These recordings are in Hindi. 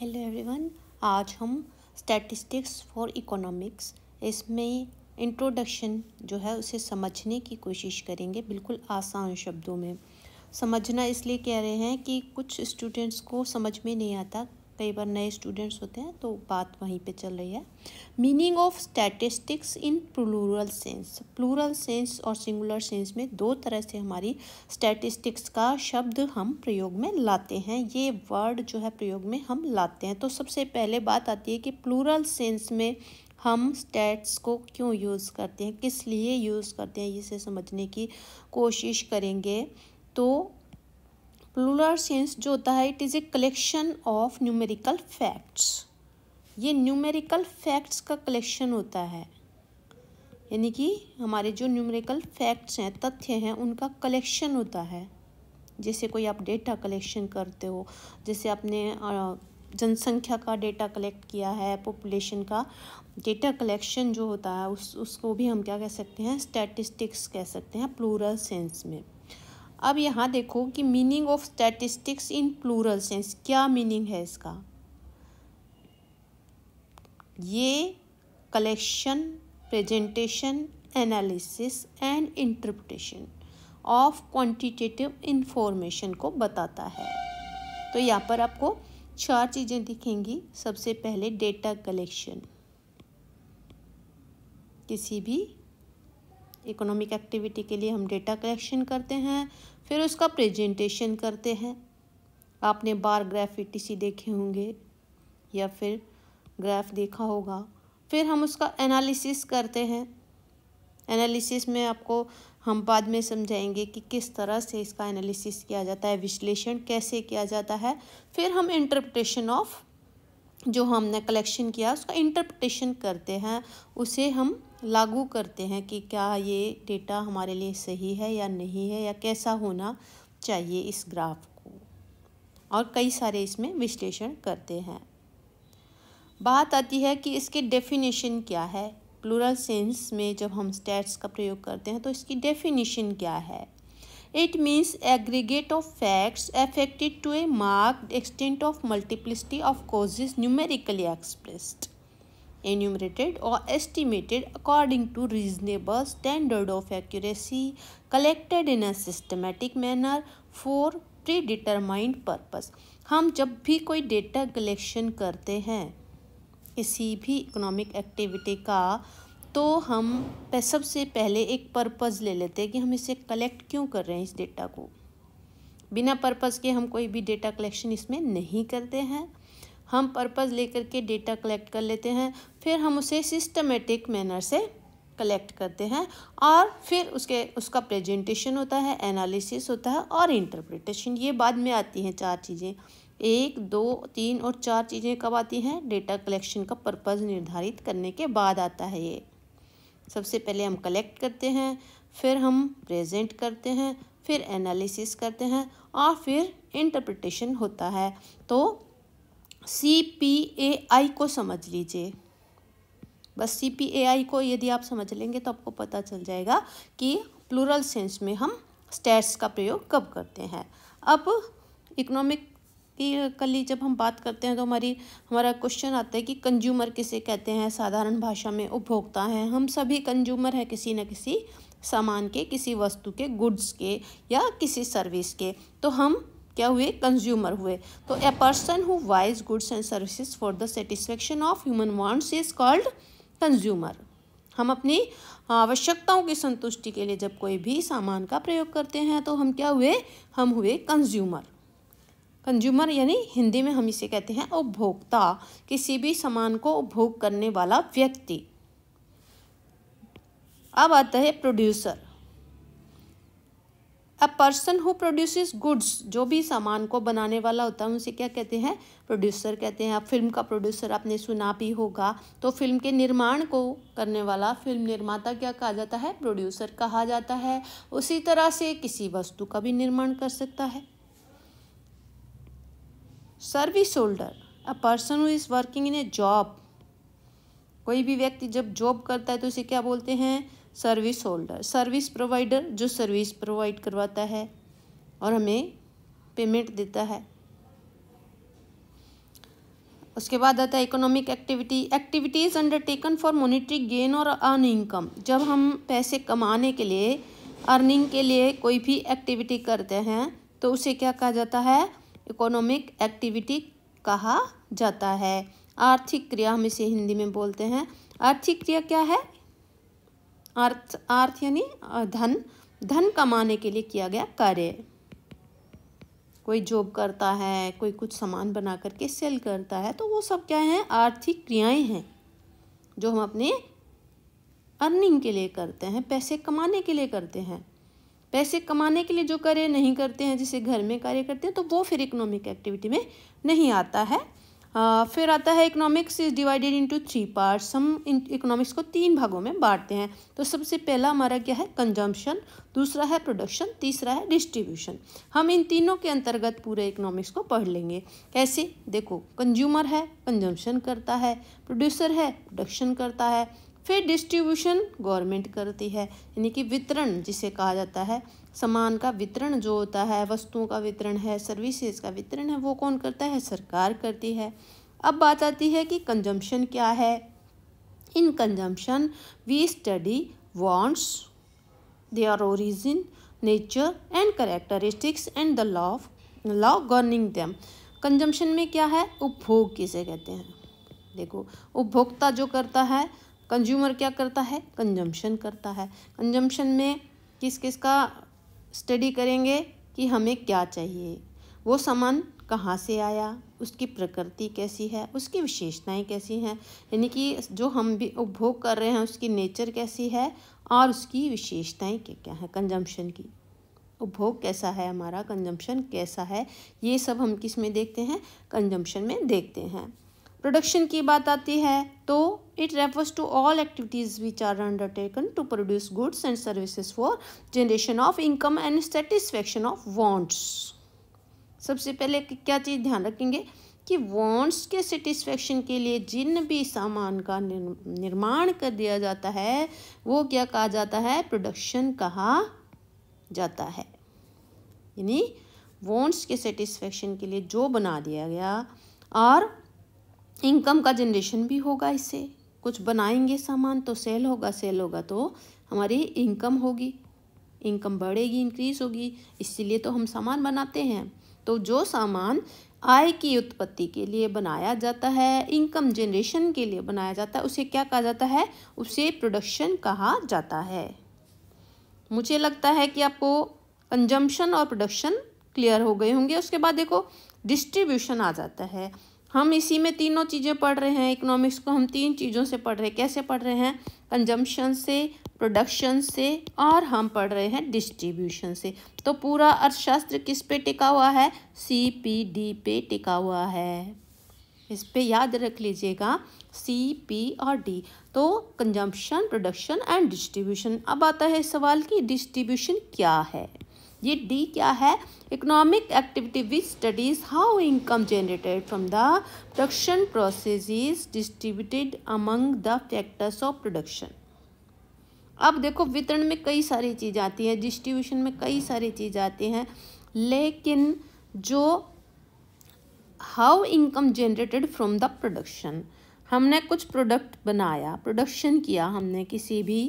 हेलो एवरीवन आज हम स्टैटिस्टिक्स फॉर इकोनॉमिक्स इसमें इंट्रोडक्शन जो है उसे समझने की कोशिश करेंगे बिल्कुल आसान शब्दों में समझना इसलिए कह रहे हैं कि कुछ स्टूडेंट्स को समझ में नहीं आता कई बार नए स्टूडेंट्स होते हैं तो बात वहीं पे चल रही है meaning of statistics in plural sense plural sense और सिंगुलर सेंस में दो तरह से हमारी स्टैटिस्टिक्स का शब्द हम प्रयोग में लाते हैं ये वर्ड जो है प्रयोग में हम लाते हैं तो सबसे पहले बात आती है कि प्लूरल सेंस में हम स्टैट्स को क्यों यूज़ करते हैं किस लिए यूज़ करते हैं इसे समझने की कोशिश करेंगे तो प्लूरल सेंस जो होता है it is a collection of numerical facts ये न्यूमेरिकल फैक्ट्स का कलेक्शन होता है यानी कि हमारे जो न्यूमेरिकल फैक्ट्स हैं तथ्य हैं उनका कलेक्शन होता है जैसे कोई आप डेटा कलेक्शन करते हो जैसे आपने जनसंख्या का डेटा कलेक्ट किया है पॉपुलेशन का डेटा कलेक्शन जो होता है उस उसको भी हम क्या कह सकते हैं स्टैटिस्टिक्स कह सकते हैं प्लूरल सेंस में अब यहाँ देखो कि meaning of statistics in plural sense क्या मीनिंग है इसका ये collection presentation analysis and interpretation of quantitative information को बताता है तो यहाँ पर आपको चार चीज़ें दिखेंगी सबसे पहले डेटा कलेक्शन किसी भी इकोनॉमिक एक्टिविटी के लिए हम डेटा कलेक्शन करते हैं फिर उसका प्रेजेंटेशन करते हैं आपने बार ग्राफ सी देखे होंगे या फिर ग्राफ देखा होगा फिर हम उसका एनालिसिस करते हैं एनालिसिस में आपको हम बाद में समझाएंगे कि किस तरह से इसका एनालिसिस किया जाता है विश्लेषण कैसे किया जाता है फिर हम इंटरप्रटेशन ऑफ जो हमने कलेक्शन किया उसका इंटरप्रटेशन करते हैं उसे हम लागू करते हैं कि क्या ये डेटा हमारे लिए सही है या नहीं है या कैसा होना चाहिए इस ग्राफ को और कई सारे इसमें विश्लेषण करते हैं बात आती है कि इसके डेफिनेशन क्या है प्लूरल सेंस में जब हम स्टैट्स का प्रयोग करते हैं तो इसकी डेफिनेशन क्या है It means aggregate of facts affected to a marked extent of multiplicity of causes numerically expressed, enumerated or estimated according to reasonable standard of accuracy, collected in a systematic manner for predetermined purpose. हम जब भी कोई डेटा कलेक्शन करते हैं किसी भी इकोनॉमिक एक्टिविटी का तो हम सबसे पहले एक पर्पज़ ले लेते हैं कि हम इसे कलेक्ट क्यों कर रहे हैं इस डेटा को बिना पर्पज़ के हम कोई भी डेटा कलेक्शन इसमें नहीं करते हैं हम पर्पज़ लेकर के डेटा कलेक्ट कर लेते हैं फिर हम उसे सिस्टमेटिक मैनर से कलेक्ट करते हैं और फिर उसके उसका प्रेजेंटेशन होता है एनालिसिस होता है और इंटरप्रिटेशन ये बाद में आती हैं चार चीज़ें एक दो तीन और चार चीज़ें कब आती हैं डेटा कलेक्शन का पर्पज़ निर्धारित करने के बाद आता है ये सबसे पहले हम कलेक्ट करते हैं फिर हम प्रेजेंट करते हैं फिर एनालिसिस करते हैं और फिर इंटरप्रटेशन होता है तो सी पी ए आई को समझ लीजिए बस सी पी ए आई को यदि आप समझ लेंगे तो आपको पता चल जाएगा कि प्लूरल सेंस में हम स्टैट्स का प्रयोग कब करते हैं अब इकोनॉमिक ही जब हम बात करते हैं तो हमारी हमारा क्वेश्चन आता है कि कंज्यूमर किसे कहते हैं साधारण भाषा में उपभोक्ता हैं हम सभी कंज्यूमर हैं किसी न किसी सामान के किसी वस्तु के गुड्स के या किसी सर्विस के तो हम क्या हुए कंज्यूमर हुए तो a person who buys goods and services for the satisfaction of human wants is called consumer हम अपनी आवश्यकताओं की संतुष्टि के लिए जब कोई भी सामान का प्रयोग करते हैं तो हम क्या हुए हम हुए कंज्यूमर कंज्यूमर यानी हिंदी में हम इसे कहते हैं उपभोक्ता किसी भी सामान को उपभोग करने वाला व्यक्ति अब आता है producer a person who produce goods जो भी सामान को बनाने वाला होता है उसे क्या कहते हैं प्रोड्यूसर कहते हैं अब फिल्म का प्रोड्यूसर आपने सुना भी होगा तो फिल्म के निर्माण को करने वाला फिल्म निर्माता क्या कहा जाता है प्रोड्यूसर कहा जाता है उसी तरह से किसी वस्तु का भी निर्माण कर सकता है service holder a person who is working in a job कोई भी व्यक्ति जब जॉब करता है तो उसे क्या बोलते हैं सर्विस होल्डर सर्विस प्रोवाइडर जो सर्विस प्रोवाइड करवाता है और हमें पेमेंट देता है उसके बाद आता है economic activity activities undertaken for monetary gain और अर्न इनकम जब हम पैसे कमाने के लिए अर्निंग के लिए कोई भी एक्टिविटी करते हैं तो उसे क्या कहा जाता है इकोनॉमिक एक्टिविटी कहा जाता है आर्थिक क्रिया हम इसे हिंदी में बोलते हैं आर्थिक क्रिया क्या है अर्थ अर्थ यानी धन धन कमाने के लिए किया गया कार्य कोई जॉब करता है कोई कुछ सामान बना करके सेल करता है तो वो सब क्या है आर्थिक क्रियाएं हैं जो हम अपने अर्निंग के लिए करते हैं पैसे कमाने के लिए करते हैं पैसे कमाने के लिए जो कार्य नहीं करते हैं जिसे घर में कार्य करते हैं तो वो फिर इकोनॉमिक एक्टिविटी में नहीं आता है आ, फिर आता है economics is divided into three parts हम इकोनॉमिक्स को तीन भागों में बांटते हैं तो सबसे पहला हमारा क्या है कंजम्पशन दूसरा है प्रोडक्शन तीसरा है डिस्ट्रीब्यूशन हम इन तीनों के अंतर्गत पूरे इकोनॉमिक्स को पढ़ लेंगे कैसे देखो कंज्यूमर है कंजम्पशन करता है प्रोड्यूसर है प्रोडक्शन करता है फिर डिस्ट्रीब्यूशन गवर्नमेंट करती है यानी कि वितरण जिसे कहा जाता है सामान का वितरण जो होता है वस्तुओं का वितरण है सर्विसेज का वितरण है वो कौन करता है सरकार करती है अब बात आती है कि कंजम्पशन क्या है in consumption we study wants are origin nature and characteristics and the law law governing them consumption में क्या है उपभोग किसे कहते हैं देखो उपभोक्ता जो करता है कंज्यूमर क्या करता है कंजम्पशन करता है कंजम्पशन में किस किस का स्टडी करेंगे कि हमें क्या चाहिए वो सामान कहाँ से आया उसकी प्रकृति कैसी है उसकी विशेषताएं कैसी हैं यानी कि जो हम भी उपभोग कर रहे हैं उसकी नेचर कैसी है और उसकी विशेषताएं क्या क्या हैं कंजम्पशन की उपभोग कैसा है हमारा कंजम्पशन कैसा है ये सब हम किस में देखते हैं कंजम्पशन में देखते हैं प्रोडक्शन की बात आती है तो it refers to all activities which are undertaken to produce goods and services for generation of income and satisfaction of wants सबसे पहले क्या चीज़ ध्यान रखेंगे कि वॉन्ट्स के सेटिस्फेक्शन के लिए जिन भी सामान का निर्माण कर दिया जाता है वो क्या कहा जाता है प्रोडक्शन कहा जाता है यानी वॉन्ट्स के सेटिस्फेक्शन के लिए जो बना दिया गया और इनकम का जनरेशन भी होगा इससे कुछ बनाएंगे सामान तो सेल होगा सेल होगा तो हमारी इनकम होगी इनकम बढ़ेगी इंक्रीज होगी इसीलिए तो हम सामान बनाते हैं तो जो सामान आय की उत्पत्ति के लिए बनाया जाता है इनकम जनरेशन के लिए बनाया जाता है उसे क्या कहा जाता है उसे प्रोडक्शन कहा जाता है मुझे लगता है कि आपको कंजम्पशन और प्रोडक्शन क्लियर हो गए होंगे उसके बाद देखो डिस्ट्रीब्यूशन आ जाता है हम इसी में तीनों चीज़ें पढ़ रहे हैं इकोनॉमिक्स को हम तीन चीज़ों से पढ़ रहे हैं कैसे पढ़ रहे हैं कंजम्पशन से प्रोडक्शन से और हम पढ़ रहे हैं डिस्ट्रीब्यूशन से तो पूरा अर्थशास्त्र किस पे टिका हुआ है सी पी डी पे टिका हुआ है इस पे याद रख लीजिएगा सी पी और डी तो कंजम्पशन प्रोडक्शन एंड डिस्ट्रीब्यूशन अब आता है सवाल कि डिस्ट्रीब्यूशन क्या है ये डी क्या है economic activity which studies how income generated from the production process is distributed among the factors of production अब देखो वितरण में कई सारी चीज़ आती हैं डिस्ट्रीब्यूशन में कई सारी चीज़ आती हैं लेकिन जो how income generated from the production हमने कुछ प्रोडक्ट बनाया प्रोडक्शन किया हमने किसी भी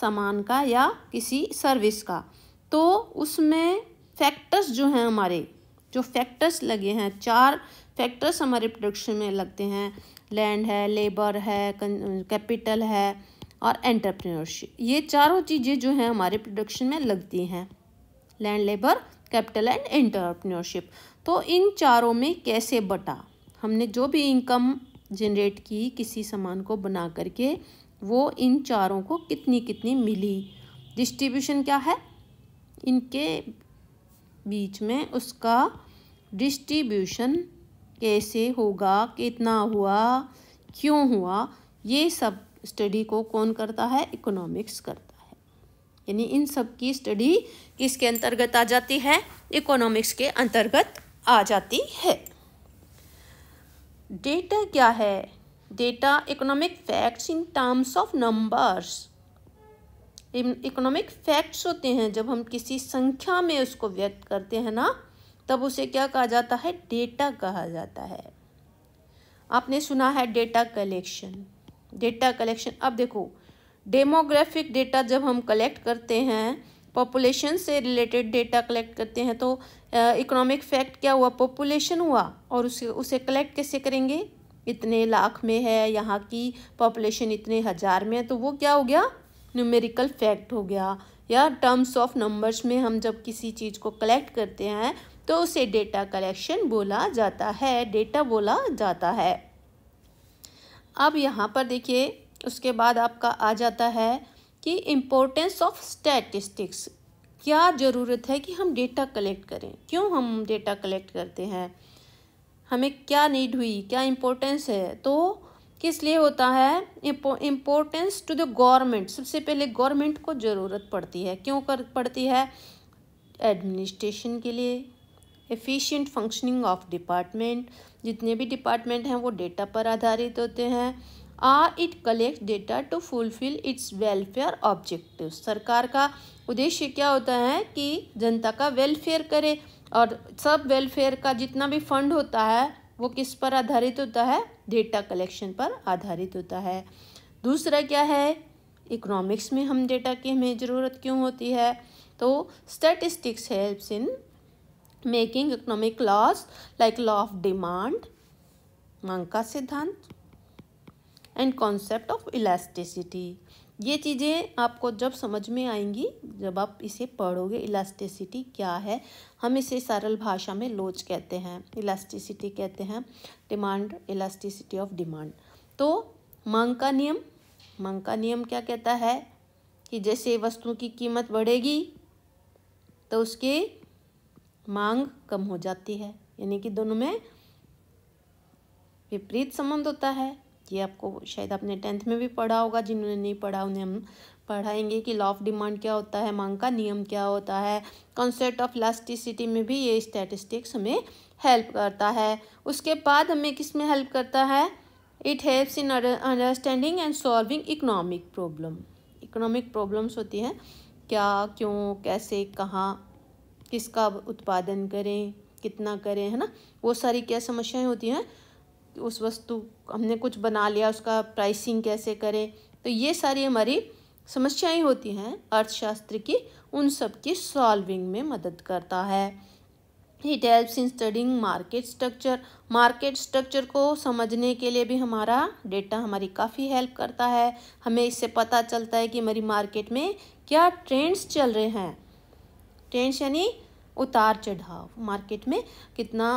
सामान का या किसी सर्विस का तो उसमें फैक्टर्स जो हैं हमारे जो फैक्टर्स लगे हैं चार फैक्टर्स हमारे प्रोडक्शन में लगते हैं लैंड है लेबर है कैपिटल है और एंटरप्रेन्योरशिप ये चारों चीज़ें जो हैं हमारे प्रोडक्शन में लगती हैं land labour capital and entrepreneurship तो इन चारों में कैसे बटा हमने जो भी इनकम जनरेट की किसी सामान को बना करके वो इन चारों को कितनी कितनी मिली डिस्ट्रीब्यूशन क्या है इनके बीच में उसका डिस्ट्रीब्यूशन कैसे होगा कितना हुआ क्यों हुआ ये सब स्टडी को कौन करता है इकोनॉमिक्स करता है यानी इन सब की स्टडी किसके अंतर्गत आ जाती है इकोनॉमिक्स के अंतर्गत आ जाती है डेटा क्या है data economic facts in terms of numbers economic facts होते हैं जब हम किसी संख्या में उसको व्यक्त करते हैं ना तब उसे क्या कहा जाता है डेटा कहा जाता है आपने सुना है डेटा कलेक्शन डेटा कलेक्शन अब देखो डेमोग्राफिक डेटा जब हम कलेक्ट करते हैं पॉपुलेशन से रिलेटेड डेटा कलेक्ट करते हैं तो इकोनॉमिक फैक्ट क्या हुआ पॉपुलेशन हुआ और उसे उसे कलेक्ट कैसे करेंगे इतने लाख में है यहाँ की पॉपुलेशन इतने हज़ार में है तो वो क्या हो गया न्यूमेरिकल फैक्ट हो गया या टर्म्स ऑफ नंबर्स में हम जब किसी चीज़ को कलेक्ट करते हैं तो उसे डेटा कलेक्शन बोला जाता है डेटा बोला जाता है अब यहाँ पर देखिए उसके बाद आपका आ जाता है कि इम्पोर्टेंस ऑफ स्टैटिस्टिक्स क्या ज़रूरत है कि हम डेटा कलेक्ट करें क्यों हम डेटा कलेक्ट करते हैं हमें क्या नीड हुई क्या इम्पोर्टेंस है तो किस लिए होता है इम्पोर्टेंस टू द गवर्नमेंट सबसे पहले गवर्नमेंट को ज़रूरत पड़ती है क्यों कर पड़ती है एडमिनिस्ट्रेशन के लिए एफिशिएंट फंक्शनिंग ऑफ डिपार्टमेंट जितने भी डिपार्टमेंट हैं वो डेटा पर आधारित होते हैं are it collect data to fulfil its welfare objective सरकार का उद्देश्य क्या होता है कि जनता का वेलफेयर करे और सब वेलफेयर का जितना भी फंड होता है वो किस पर आधारित होता है डेटा कलेक्शन पर आधारित होता है दूसरा क्या है इकोनॉमिक्स में हम डेटा की हमें ज़रूरत क्यों होती है तो statistics helps in making economic laws like law of demand मांग का सिद्धांत एंड कॉन्सेप्ट ऑफ इलास्टिसिटी ये चीज़ें आपको जब समझ में आएंगी जब आप इसे पढ़ोगे इलास्टिसिटी क्या है हम इसे सरल भाषा में लोच कहते हैं इलास्टिसिटी कहते हैं डिमांड इलास्टिसिटी ऑफ डिमांड तो मांग का नियम मांग का नियम क्या कहता है कि जैसे वस्तुओं की कीमत बढ़ेगी तो उसकी मांग कम हो जाती है यानी कि दोनों में विपरीत संबंध होता है ये आपको शायद आपने टेंथ में भी पढ़ा होगा जिन्होंने नहीं पढ़ा उन्हें हम पढ़ाएंगे कि लॉ ऑफ डिमांड क्या होता है मांग का नियम क्या होता है कॉन्सेप्ट ऑफ लास्टिसिटी में भी ये स्टैटिस्टिक्स हमें हेल्प करता है उसके बाद हमें किस में हेल्प करता है it helps in understanding and solving economic problem economic problems होती हैं क्या क्यों कैसे कहाँ किसका उत्पादन करें कितना करें है ना वो सारी क्या समस्याएं होती हैं उस वस्तु हमने कुछ बना लिया उसका प्राइसिंग कैसे करें तो ये सारी हमारी समस्याएं होती हैं अर्थशास्त्र की उन सब की सॉल्विंग में मदद करता है it helps in studying market structure market structure को समझने के लिए भी हमारा डेटा हमारी काफ़ी हेल्प करता है हमें इससे पता चलता है कि हमारी मार्केट में क्या ट्रेंड्स चल रहे हैं ट्रेंड्स यानी उतार चढ़ाव मार्केट में कितना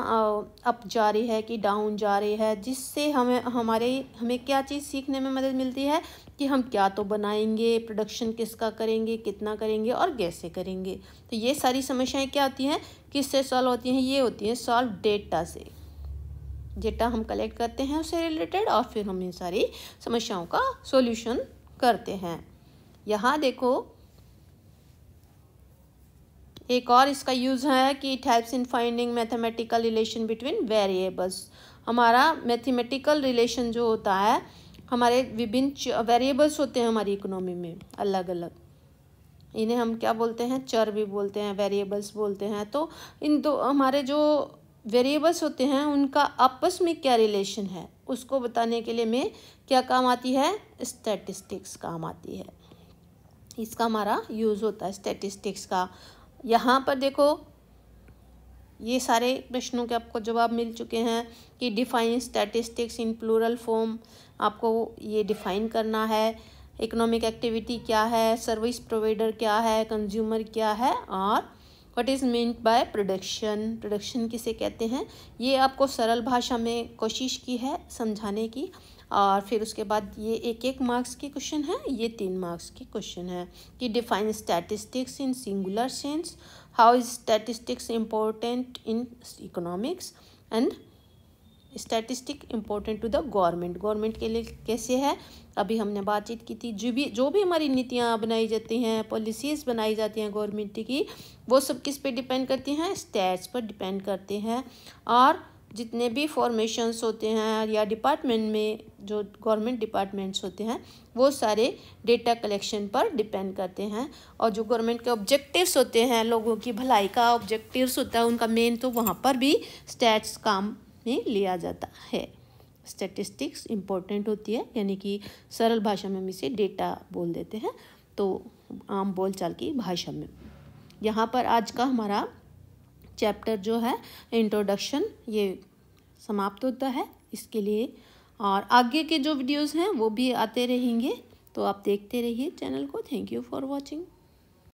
अप जा रही है कि डाउन जा रही है जिससे हमें हमारे हमें क्या चीज़ सीखने में मदद मिलती है कि हम क्या तो बनाएंगे प्रोडक्शन किसका करेंगे कितना करेंगे और कैसे करेंगे तो ये सारी समस्याएं क्या होती हैं किससे सॉल्व होती हैं ये होती हैं सॉल्व डेटा से डेटा हम कलेक्ट करते हैं उससे रिलेटेड और फिर हम इन सारी समस्याओं का सोल्यूशन करते हैं यहाँ देखो एक और इसका यूज़ है कि it helps in finding mathematical relation between variables हमारा मैथमेटिकल रिलेशन जो होता है हमारे विभिन्न वेरिएबल्स होते हैं हमारी इकोनॉमी में अलग अलग इन्हें हम क्या बोलते हैं चर भी बोलते हैं वेरिएबल्स बोलते हैं तो इन दो हमारे जो वेरिएबल्स होते हैं उनका आपस में क्या रिलेशन है उसको बताने के लिए में क्या काम आती है स्टैटिस्टिक्स काम आती है इसका हमारा यूज़ होता है स्टैटिस्टिक्स का यहाँ पर देखो ये सारे प्रश्नों के आपको जवाब मिल चुके हैं कि define statistics in plural form आपको ये डिफाइन करना है इकोनॉमिक एक्टिविटी क्या है सर्विस प्रोवाइडर क्या है कंज्यूमर क्या है और what is mean by production production किसे कहते हैं ये आपको सरल भाषा में कोशिश की है समझाने की और फिर उसके बाद ये एक एक मार्क्स के क्वेश्चन है ये तीन मार्क्स के क्वेश्चन है कि define statistics in singular sense how is statistics important in economics and statistic important to the government government के लिए कैसे है अभी हमने बातचीत की थी जो भी जो भी हमारी नीतियाँ बनाई जाती हैं पॉलिसीज़ बनाई जाती हैं गवर्नमेंट की वो सब किस पे डिपेंड करती हैं स्टैट्स पर डिपेंड करते हैं और जितने भी फॉर्मेशंस होते हैं या डिपार्टमेंट में जो गवर्नमेंट डिपार्टमेंट्स होते हैं वो सारे डेटा कलेक्शन पर डिपेंड करते हैं और जो गवर्नमेंट के ऑब्जेक्टिव्स होते हैं लोगों की भलाई का ऑब्जेक्टिव्स होता है उनका मेन तो वहाँ पर भी स्टैट्स काम में लिया जाता है स्टेटिस्टिक्स इम्पोर्टेंट होती है यानी कि सरल भाषा में हम इसे डेटा बोल देते हैं तो आम बोलचाल की भाषा में यहाँ पर आज का हमारा चैप्टर जो है इंट्रोडक्शन ये समाप्त होता है इसके लिए और आगे के जो वीडियोस हैं वो भी आते रहेंगे तो आप देखते रहिए चैनल को थैंक यू फॉर वॉचिंग